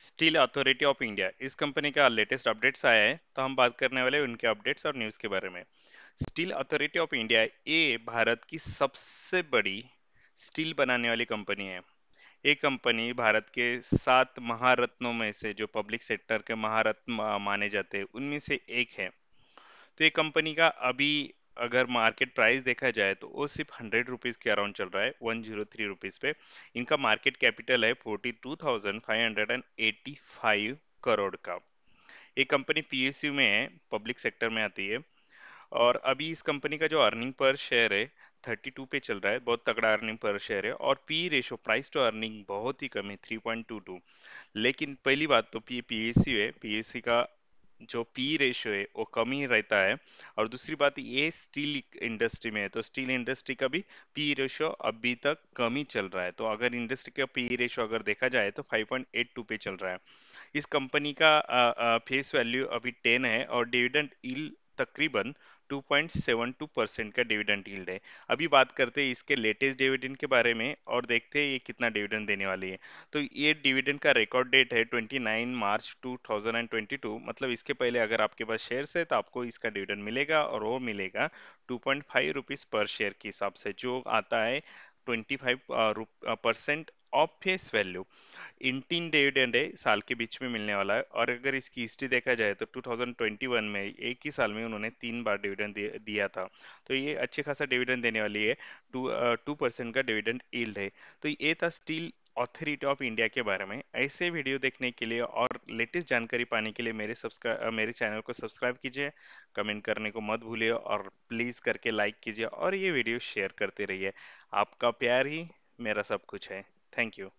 Steel Authority of India इस company का latest updates आया है तो हम बात करने वाले उनके अपडेट्स और न्यूज़ के बारे में स्टील अथॉरिटी ऑफ इंडिया ये भारत की सबसे बड़ी स्टील बनाने वाली कंपनी है ये कंपनी भारत के सात महारत्नों में से जो पब्लिक सेक्टर के महारत्न माने जाते हैं उनमें से एक है तो ये कंपनी का अभी अगर मार्केट प्राइस देखा जाए तो वो सिर्फ हंड्रेड रुपीज़ के अराउंड चल रहा है वन जीरो थ्री रुपीज़ पे इनका मार्केट कैपिटल है forty two thousand five hundred and eighty five crore का ये कंपनी पीएसयू में है पब्लिक सेक्टर में आती है और अभी इस कंपनी का जो अर्निंग पर शेयर है थर्टी टू पे चल रहा है बहुत तगड़ा अर्निंग पर शेयर है और P ratio price to earning बहुत ही कम है थ्री पॉइंट टू टू लेकिन पहली बात तो पी पी है पी का जो पी रेशियो है वो कम ही रहता है और दूसरी बात ये स्टील इंडस्ट्री में है तो स्टील इंडस्ट्री का भी पी रेशियो अभी तक कम ही चल रहा है तो अगर इंडस्ट्री का पी रेशियो अगर देखा जाए तो 5.82 पे चल रहा है इस कंपनी का फेस वैल्यू अभी 10 है और डिविडेंड इल तकरीबन 2.72 परसेंट का डिविडेंड यील्ड है अभी बात करते हैं इसके लेटेस्ट डिविडेंड के बारे में और देखते हैं ये कितना डिविडेंड देने वाली है तो ये डिविडेंड का रिकॉर्ड डेट है 29 मार्च 2022 मतलब इसके पहले अगर आपके पास शेयर्स है तो आपको इसका डिविडेंड मिलेगा और वो मिलेगा टू पॉइंट पर शेयर के हिसाब से जो आता है twenty five percent obvious value इन तीन डिविडेंड है साल के बीच में मिलने वाला है और अगर इसकी हिस्ट्री देखा जाए तो 2021 में एक ही साल में उन्होंने तीन बार डिविडेंड दिया था तो ये अच्छे खासा डिविडेंड देने वाली है टू टू परसेंट का डिविडेंड ईल्ड है तो ये था स्टील ऑथोरिटी ऑफ इंडिया के बारे में ऐसे वीडियो देखने के लिए और लेटेस्ट जानकारी पाने के लिए मेरे सब्सक्राइब मेरे चैनल को सब्सक्राइब कीजिए कमेंट करने को मत भूलिए और प्लीज़ करके लाइक कीजिए और ये वीडियो शेयर करते रहिए आपका प्यार ही मेरा सब कुछ है Thank you.